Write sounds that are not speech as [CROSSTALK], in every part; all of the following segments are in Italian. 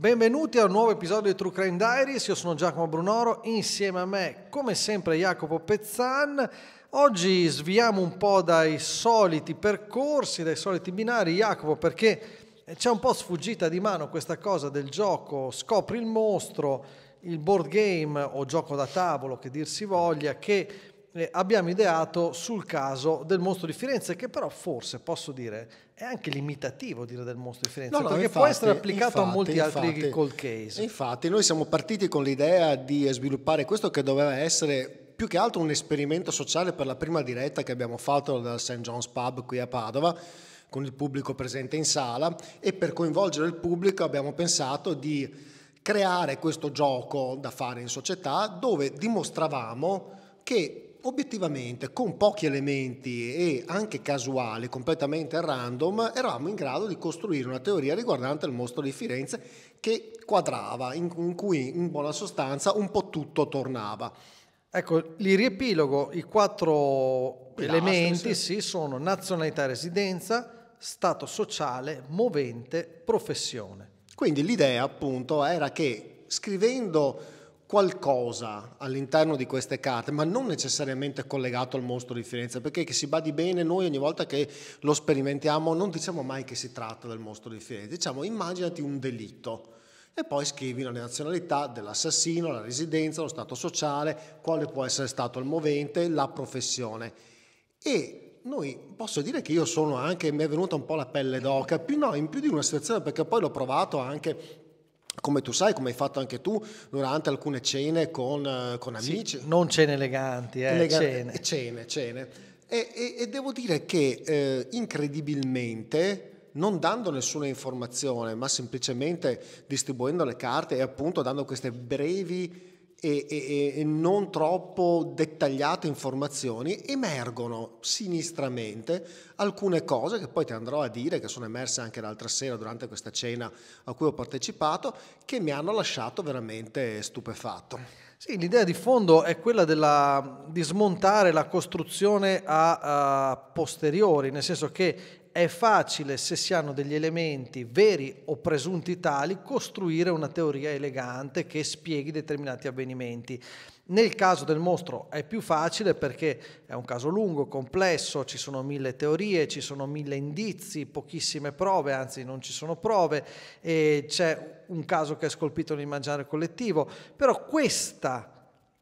Benvenuti a un nuovo episodio di True Crime Diaries, io sono Giacomo Brunoro, insieme a me come sempre Jacopo Pezzan. Oggi sviamo un po' dai soliti percorsi, dai soliti binari Jacopo perché c'è un po' sfuggita di mano questa cosa del gioco scopri il mostro, il board game o gioco da tavolo che dir si voglia che abbiamo ideato sul caso del mostro di Firenze, che però forse posso dire è anche limitativo dire del mostro di Firenze, no, no, perché infatti, può essere applicato infatti, a molti infatti, altri cold case. Infatti noi siamo partiti con l'idea di sviluppare questo che doveva essere più che altro un esperimento sociale per la prima diretta che abbiamo fatto dal St. John's Pub qui a Padova con il pubblico presente in sala e per coinvolgere il pubblico abbiamo pensato di creare questo gioco da fare in società dove dimostravamo che obiettivamente con pochi elementi e anche casuali, completamente random, eravamo in grado di costruire una teoria riguardante il mostro di Firenze che quadrava, in, cui in buona sostanza un po' tutto tornava. Ecco, li riepilogo, i quattro Pilastri, elementi sì. Sì, sono nazionalità e residenza, stato sociale, movente, professione. Quindi l'idea appunto era che scrivendo qualcosa all'interno di queste carte, ma non necessariamente collegato al mostro di Firenze, perché che si badi bene, noi ogni volta che lo sperimentiamo non diciamo mai che si tratta del mostro di Firenze, diciamo immaginati un delitto e poi scrivi la nazionalità dell'assassino, la residenza, lo stato sociale, quale può essere stato il movente, la professione. E noi posso dire che io sono anche, mi è venuta un po' la pelle d'oca, più no, in più di una situazione, perché poi l'ho provato anche come tu sai, come hai fatto anche tu durante alcune cene con, eh, con amici. Sì, non cene eleganti, eh, Elega- cene. Eh, cene, cene. E, e, e, devo dire che eh, incredibilmente non dando nessuna informazione, ma semplicemente distribuendo le carte e appunto dando queste brevi e, e, e, non troppo dettagliate informazioni emergono sinistramente alcune cose che poi ti andrò a dire, che sono emerse anche l'altra sera durante questa cena a cui ho partecipato, che mi hanno lasciato veramente stupefatto. Sì, l'idea di fondo è quella della, di smontare la costruzione a, a posteriori, nel senso che è facile, se si hanno degli elementi veri o presunti tali, costruire una teoria elegante che spieghi determinati avvenimenti. Nel caso del mostro è più facile perché è un caso lungo, complesso, ci sono mille teorie, ci sono mille indizi, pochissime prove, anzi non ci sono prove, e c'è un caso che è scolpito nell'immaginario collettivo, però questa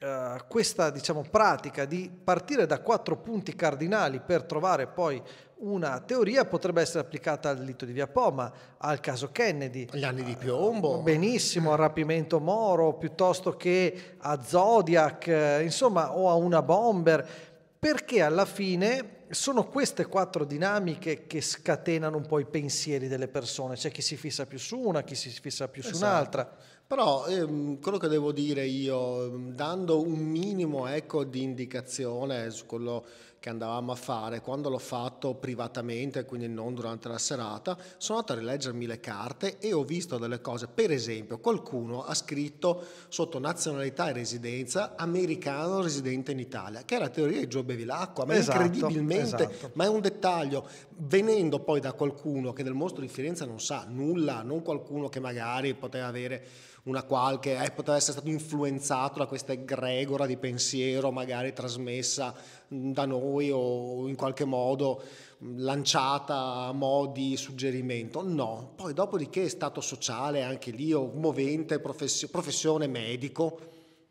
eh, questa diciamo, pratica di partire da quattro punti cardinali per trovare poi una teoria potrebbe essere applicata al lito di Via Poma, al caso Kennedy. Gli anni di piombo. Eh, benissimo, al rapimento Moro, piuttosto che a Zodiac, eh, insomma, o a una bomber, perché alla fine sono queste quattro dinamiche che scatenano un po' i pensieri delle persone. C'è chi si fissa più su una, chi si fissa più esatto. su un'altra. Però ehm, quello che devo dire io, ehm, dando un minimo ecco, di indicazione su quello che andavamo a fare, quando l'ho fatto privatamente, quindi non durante la serata, sono andato a rileggermi le carte e ho visto delle cose. Per esempio, qualcuno ha scritto sotto nazionalità e residenza americano residente in Italia, che è la teoria di Gio Bevilacqua, ma esatto, incredibilmente, esatto. ma è un dettaglio. Venendo poi da qualcuno che del mostro di Firenze non sa nulla, non qualcuno che magari poteva avere una qualche, eh, potrà essere stato influenzato da questa egregora di pensiero magari trasmessa mm, da noi o in qualche modo mm, lanciata a mo' di suggerimento, no. Poi dopodiché è stato sociale anche lì o movente, professione medico,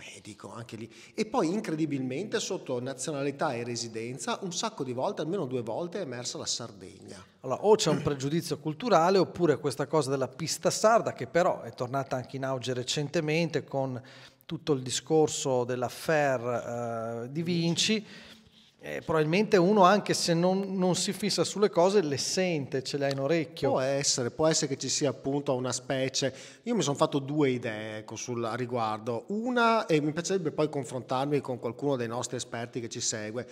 medico anche lì. E poi incredibilmente sotto nazionalità e residenza un sacco di volte, almeno due volte, è emersa la Sardegna. Allora, o c'è un pregiudizio culturale oppure questa cosa della pista sarda che però è tornata anche in auge recentemente con tutto il discorso dell'affair eh, di Vinci eh, probabilmente uno, anche se non, non, si fissa sulle cose, le sente, ce le ha in orecchio. Può essere, può essere che ci sia appunto una specie. Io mi sono fatto due idee ecco, sul, a riguardo. Una, e mi piacerebbe poi confrontarmi con qualcuno dei nostri esperti che ci segue.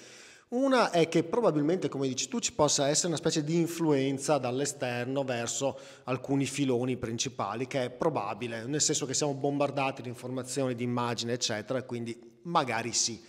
Una è che probabilmente, come dici tu, ci possa essere una specie di influenza dall'esterno verso alcuni filoni principali, che è probabile, nel senso che siamo bombardati di informazioni, di immagini, eccetera, quindi magari sì.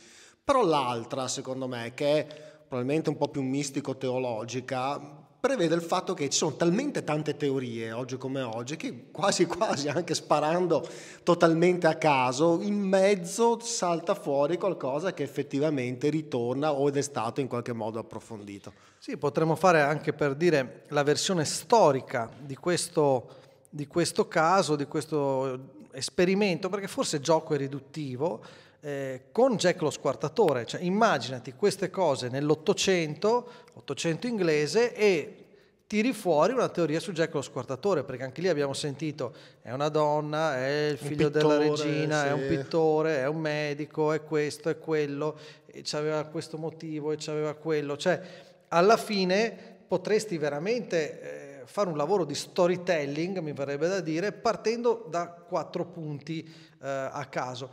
Però l'altra, secondo me, che è probabilmente un po' più mistico-teologica, prevede il fatto che ci sono talmente tante teorie oggi come oggi che quasi quasi anche sparando totalmente a caso in mezzo salta fuori qualcosa che effettivamente ritorna o è stato in qualche modo approfondito. Sì, potremmo fare anche per dire la versione storica di questo, di questo caso, di questo esperimento, perché forse gioco è riduttivo, eh, con Jack lo squartatore. Cioè, immaginati queste cose nell'Ottocento, Ottocento inglese, e tiri fuori una teoria su Jack lo squartatore, perché anche lì abbiamo sentito è una donna, è il figlio pittore, della regina, sì. è un pittore, è un medico, è questo, è quello, e c'aveva questo motivo, e c'aveva quello. Cioè, alla fine potresti veramente... Eh, fare un lavoro di storytelling, mi verrebbe da dire, partendo da quattro punti eh, a caso.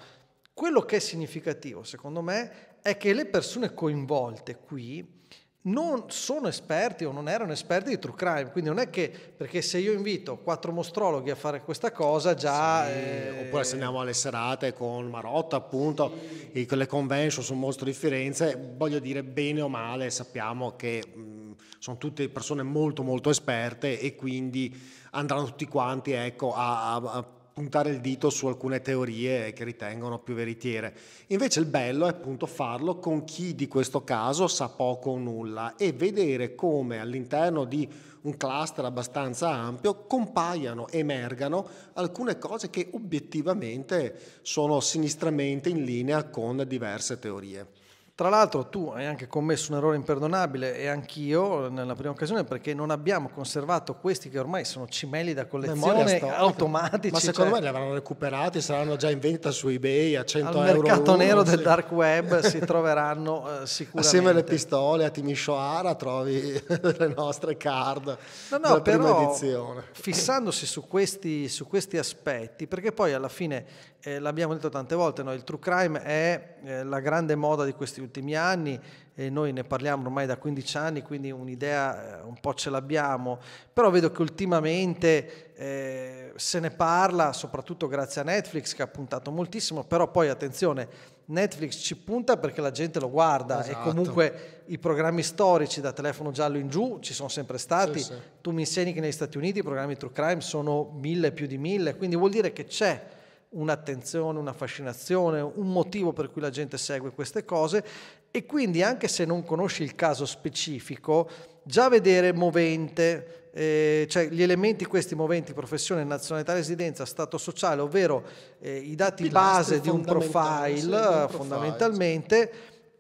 Quello che è significativo, secondo me, è che le persone coinvolte qui non sono esperti o non erano esperti di true crime, quindi non è che perché se io invito quattro mostrologhi a fare questa cosa già... Sì, eh... Oppure se andiamo alle serate con Marotta appunto, sì. le convention su mostro di Firenze, voglio dire bene o male sappiamo che mm, sono tutte persone molto molto esperte e quindi andranno tutti quanti ecco, a, a puntare il dito su alcune teorie che ritengono più veritiere. Invece il bello è appunto farlo con chi di questo caso sa poco o nulla e vedere come all'interno di un cluster abbastanza ampio compaiano, emergano alcune cose che obiettivamente sono sinistramente in linea con diverse teorie. Tra l'altro tu hai anche commesso un errore imperdonabile e anch'io nella prima occasione perché non abbiamo conservato questi che ormai sono cimeli da collezione automatici. Ma cioè secondo cioè... me li avranno recuperati, saranno già in vendita su eBay a 100 Al euro. Al mercato uno, nero sì. del dark web [LAUGHS] si troveranno eh, sicuramente. Assieme alle pistole a Timisoara trovi [LAUGHS] le nostre card no, no, però, edizione. Fissandosi su questi, su questi aspetti, perché poi alla fine eh, l'abbiamo detto tante volte, no? il true crime è eh, la grande moda di questi ultimi ultimi anni e noi ne parliamo ormai da 15 anni, quindi un'idea eh, un po' ce l'abbiamo, però vedo che ultimamente eh, se ne parla, soprattutto grazie a Netflix che ha puntato moltissimo, però poi attenzione, Netflix ci punta perché la gente lo guarda esatto. e comunque i programmi storici da telefono giallo in giù ci sono sempre stati. Sì, sì. Tu mi insegni che negli Stati Uniti i programmi True Crime sono mille più di mille, quindi vuol dire che c'è un'attenzione, una fascinazione, un motivo per cui la gente segue queste cose e quindi anche se non conosci il caso specifico, già vedere movente, eh, cioè gli elementi questi moventi, professione, nazionalità, residenza, stato sociale, ovvero eh, i dati Pilastri base di un profile, fondamentalmente,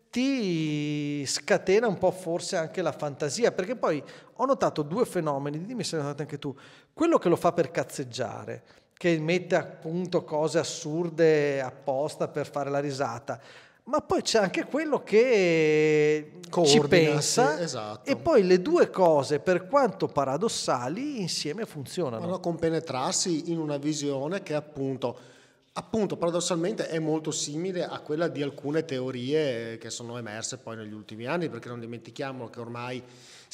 ti scatena un po' forse anche la fantasia, perché poi ho notato due fenomeni, dimmi se ne hai notato anche tu, quello che lo fa per cazzeggiare che mette a punto cose assurde apposta per fare la risata. Ma poi c'è anche quello che ci pensa sì, esatto. e poi le due cose, per quanto paradossali, insieme funzionano. Vanno a compenetrarsi in una visione che appunto, appunto paradossalmente è molto simile a quella di alcune teorie che sono emerse poi negli ultimi anni, perché non dimentichiamo che ormai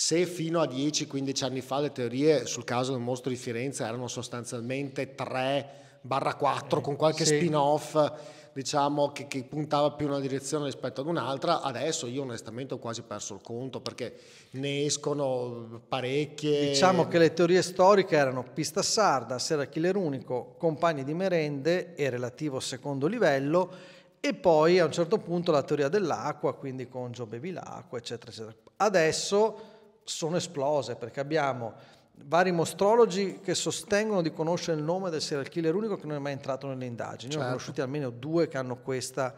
se fino a 10-15 anni fa le teorie sul caso del mostro di Firenze erano sostanzialmente 3-4 eh, con qualche sì. spin-off diciamo, che, che, puntava più in una direzione rispetto ad un'altra, adesso io onestamente ho quasi perso il conto perché ne escono parecchie. Diciamo che le teorie storiche erano Pista Sarda, Sera Killer Unico, Compagni di Merende e relativo secondo livello e poi a un certo punto la teoria dell'acqua, quindi con Giobevi l'acqua, eccetera, eccetera. Adesso sono esplose perché abbiamo vari mostrologi che sostengono di conoscere il nome del serial killer unico che non è mai entrato nelle indagini. Certo. Ne ho conosciuti almeno due che hanno questa,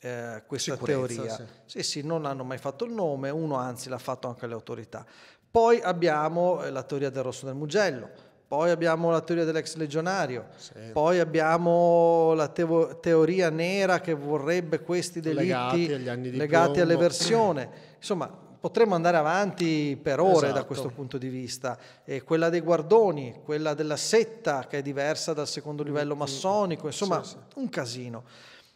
eh, questa teoria. Sì. sì, sì, non hanno mai fatto il nome, uno anzi l'ha fatto anche le autorità. Poi abbiamo eh, la teoria del rosso del Mugello, poi abbiamo la teoria dell'ex legionario, sì. poi abbiamo la teo- teoria nera che vorrebbe questi delitti legati, legati alle versioni. Insomma, potremmo andare avanti per ore esatto. da questo punto di vista. E quella dei guardoni, quella della setta che è diversa dal secondo mm, livello mm, massonico, mm. insomma sì, sì. un casino.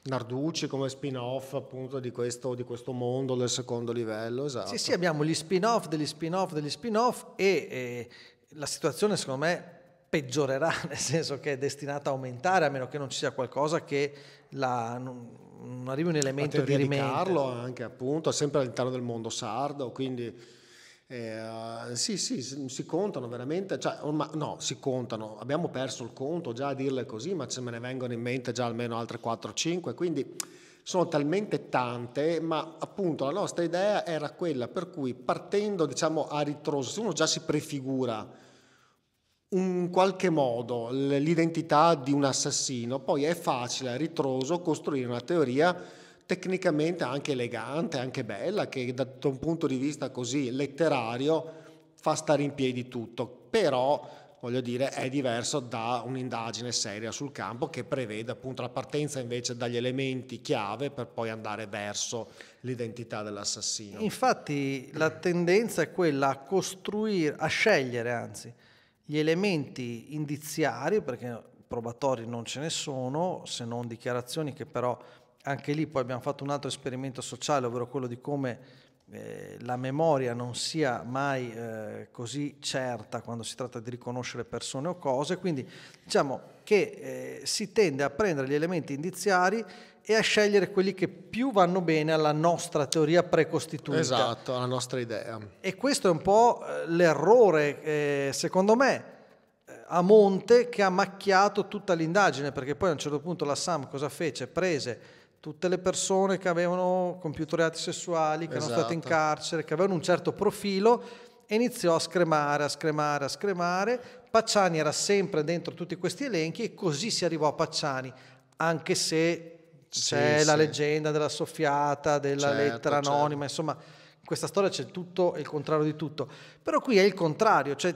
Narducci come spin-off appunto di questo, di questo, mondo del secondo livello, esatto. Sì, sì, abbiamo gli spin-off degli spin-off degli spin-off e, e la situazione secondo me peggiorerà, [LAUGHS] nel senso che è destinata a aumentare, a meno che non ci sia qualcosa che la, non, arrivi un elemento di rimedio. Carlo anche appunto, sempre all'interno del mondo sardo, quindi... Eh, sì, sì, si contano veramente, cioè, ormai, no, si contano, abbiamo perso il conto già a dirle così, ma ce me ne vengono in mente già almeno altre 4-5, quindi sono talmente tante, ma appunto la nostra idea era quella per cui partendo diciamo a ritroso, se uno già si prefigura in qualche modo l'identità di un assassino, poi è facile a ritroso costruire una teoria tecnicamente anche elegante, anche bella, che da un punto di vista così letterario fa stare in piedi tutto, però voglio dire è diverso da un'indagine seria sul campo che prevede appunto la partenza invece dagli elementi chiave per poi andare verso l'identità dell'assassino. Infatti la tendenza è quella a costruire, a scegliere anzi, gli elementi indiziari, perché probatori non ce ne sono, se non dichiarazioni che però anche lì poi abbiamo fatto un altro esperimento sociale, ovvero quello di come eh, la memoria non sia mai eh, così certa quando si tratta di riconoscere persone o cose, quindi diciamo che eh, si tende a prendere gli elementi indiziari e a scegliere quelli che più vanno bene alla nostra teoria precostituita. Esatto, alla nostra idea. E questo è un po' eh, l'errore, eh, secondo me, eh, a monte che ha macchiato tutta l'indagine, perché poi a un certo punto la SAM cosa fece? Prese tutte le persone che avevano compiuto reati sessuali, che esatto. erano state in esatto. carcere, che avevano un certo profilo e iniziò a scremare, a scremare, a scremare. Pacciani era sempre dentro tutti questi elenchi e così si arrivò a Pacciani, anche se c'è sì, la sì. leggenda della soffiata, della certo, lettera certo. anonima, certo. insomma, in questa storia c'è tutto e il contrario di tutto. Però qui è il contrario, cioè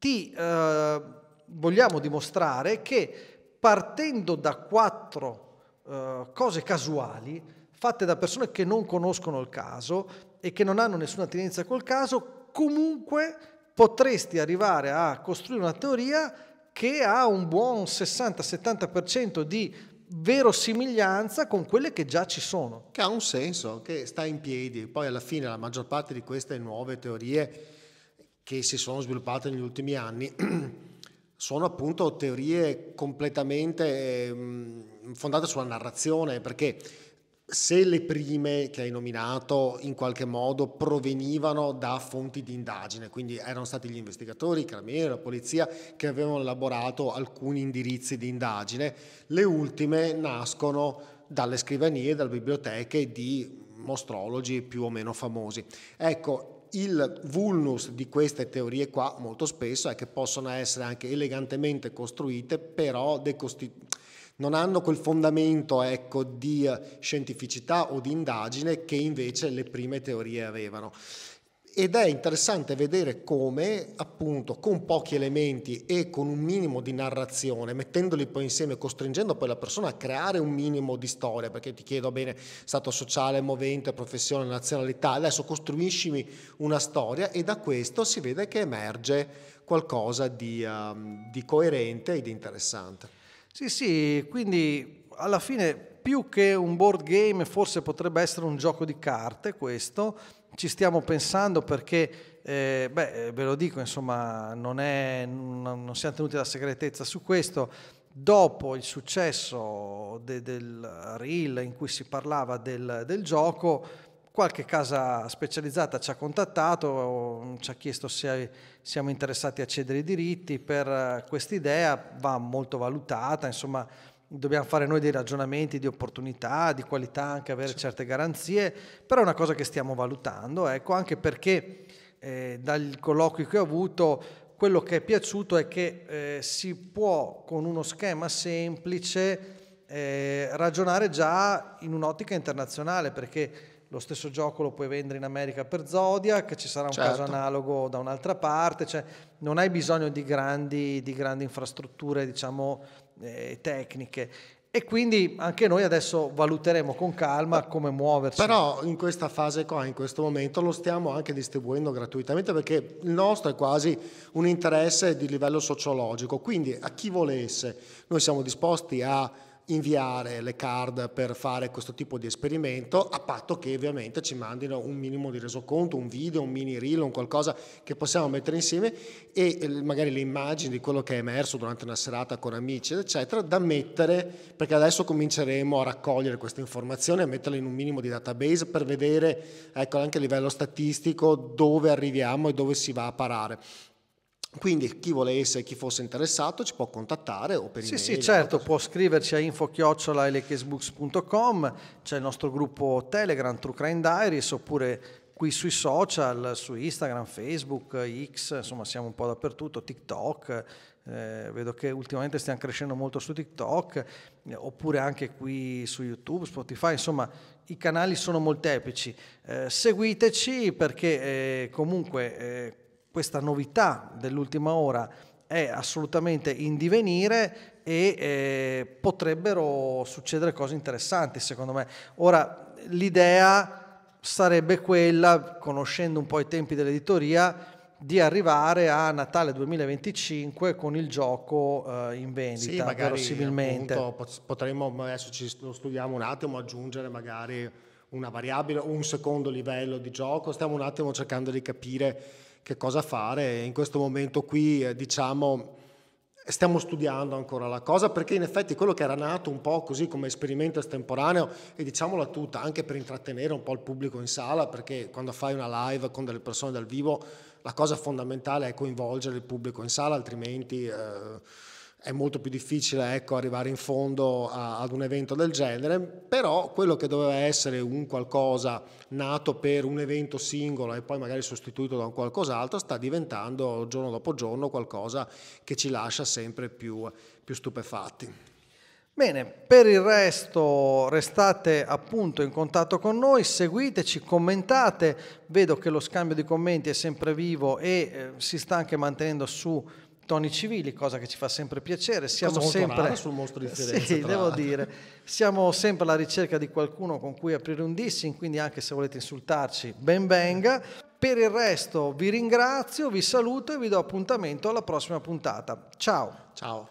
ti eh, vogliamo dimostrare che partendo da quattro eh, cose casuali, fatte da persone che non conoscono il caso e che non hanno nessuna attinenza col caso, comunque potresti arrivare a costruire una teoria che ha un buon 60-70% di verosimiglianza con quelle che già ci sono. Che ha un senso, che sta in piedi. Poi alla fine la maggior parte di queste nuove teorie che si sono sviluppate negli ultimi anni [CLEARS THROAT] sono appunto teorie completamente ehm, fondate sulla narrazione, perché se le prime che hai nominato in qualche modo provenivano da fonti di indagine, quindi erano stati gli investigatori, i carabinieri, la polizia che avevano elaborato alcuni indirizzi di indagine, le ultime nascono dalle scrivanie, dalle biblioteche di mostrologi più o meno famosi. Ecco, il vulnus di queste teorie qua molto spesso è che possono essere anche elegantemente costruite, però decostituite non hanno quel fondamento ecco, di eh, scientificità o di indagine che invece le prime teorie avevano. Ed è interessante vedere come, appunto, con pochi elementi e con un minimo di narrazione, mettendoli poi insieme, costringendo poi la persona a creare un minimo di storia, perché ti chiedo bene, stato sociale, movente, professione, nazionalità, adesso costruiscimi una storia e da questo si vede che emerge qualcosa di, um, di coerente e di interessante. Sì, sì, quindi alla fine più che un board game forse potrebbe essere un gioco di carte questo, ci stiamo pensando perché, eh, beh, eh, ve lo dico, insomma, non, è, non, non siamo tenuti alla segretezza su questo, dopo il successo de, del reel in cui si parlava del, del gioco, Qualche casa specializzata ci ha contattato, ci ha chiesto se siamo interessati a cedere i diritti per eh, questa idea, va molto valutata, insomma dobbiamo fare noi dei ragionamenti di opportunità, di qualità, anche avere certe garanzie, però è una cosa che stiamo valutando, ecco, anche perché eh, dal colloquio che ho avuto quello che è piaciuto è che eh, si può con uno schema semplice eh, ragionare già in un'ottica internazionale perché lo stesso gioco lo puoi vendere in America per Zodiac, ci sarà un certo. caso analogo da un'altra parte, cioè non hai bisogno di grandi, di grandi infrastrutture diciamo, eh, tecniche. E quindi anche noi adesso valuteremo con calma come muoversi. Però in questa fase qua, in questo momento, lo stiamo anche distribuendo gratuitamente perché il nostro è quasi un interesse di livello sociologico. Quindi a chi volesse, noi siamo disposti a inviare le card per fare questo tipo di esperimento, a patto che ovviamente ci mandino un minimo di resoconto, un video, un mini reel, un qualcosa che possiamo mettere insieme e eh, magari le immagini di quello che è emerso durante una serata con amici, eccetera, da mettere, perché adesso cominceremo a raccogliere queste informazioni, a metterle in un minimo di database per vedere, ecco, anche a livello statistico dove arriviamo e dove si va a parare. Quindi chi volesse, chi fosse interessato ci può contattare o per sì, email. Sì, certo, può scriverci a infochiocciolaelechesbooks.com, c'è il nostro gruppo Telegram, True Crime Diaries, oppure qui sui social, su Instagram, Facebook, X, insomma siamo un po' dappertutto, TikTok, eh, vedo che ultimamente stiamo crescendo molto su TikTok, eh, oppure anche qui su YouTube, Spotify, insomma i canali sono molteplici. Eh, seguiteci perché eh, comunque eh, questa novità dell'ultima ora è assolutamente in divenire e eh, potrebbero succedere cose interessanti secondo me. Ora l'idea sarebbe quella, conoscendo un po' i tempi dell'editoria, di arrivare a Natale 2025 con il gioco eh, in vendita, sì, verosimilmente. Appunto, potremmo, adesso ci, studiamo un attimo, aggiungere magari una variabile, un secondo livello di gioco, stiamo un attimo cercando di capire che cosa fare. In questo momento qui, eh, diciamo, stiamo studiando ancora la cosa perché in effetti quello che era nato un po' così come esperimento estemporaneo e diciamola tutta anche per intrattenere un po' il pubblico in sala perché quando fai una live con delle persone dal vivo la cosa fondamentale è coinvolgere il pubblico in sala altrimenti eh, è molto più difficile ecco, arrivare in fondo a, ad un evento del genere, però quello che doveva essere un qualcosa nato per un evento singolo e poi magari sostituito da un qualcos'altro sta diventando giorno dopo giorno qualcosa che ci lascia sempre più, più stupefatti. Bene, per il resto restate appunto in contatto con noi, seguiteci, commentate, vedo che lo scambio di commenti è sempre vivo e eh, si sta anche mantenendo su toni civili, cosa che ci fa sempre piacere. Siamo sempre, [LAUGHS] sì, devo dire, siamo sempre alla ricerca di qualcuno con cui aprire un dissing, quindi anche se volete insultarci, ben venga. Per il resto vi ringrazio, vi saluto e vi do appuntamento alla prossima puntata. Ciao. Ciao.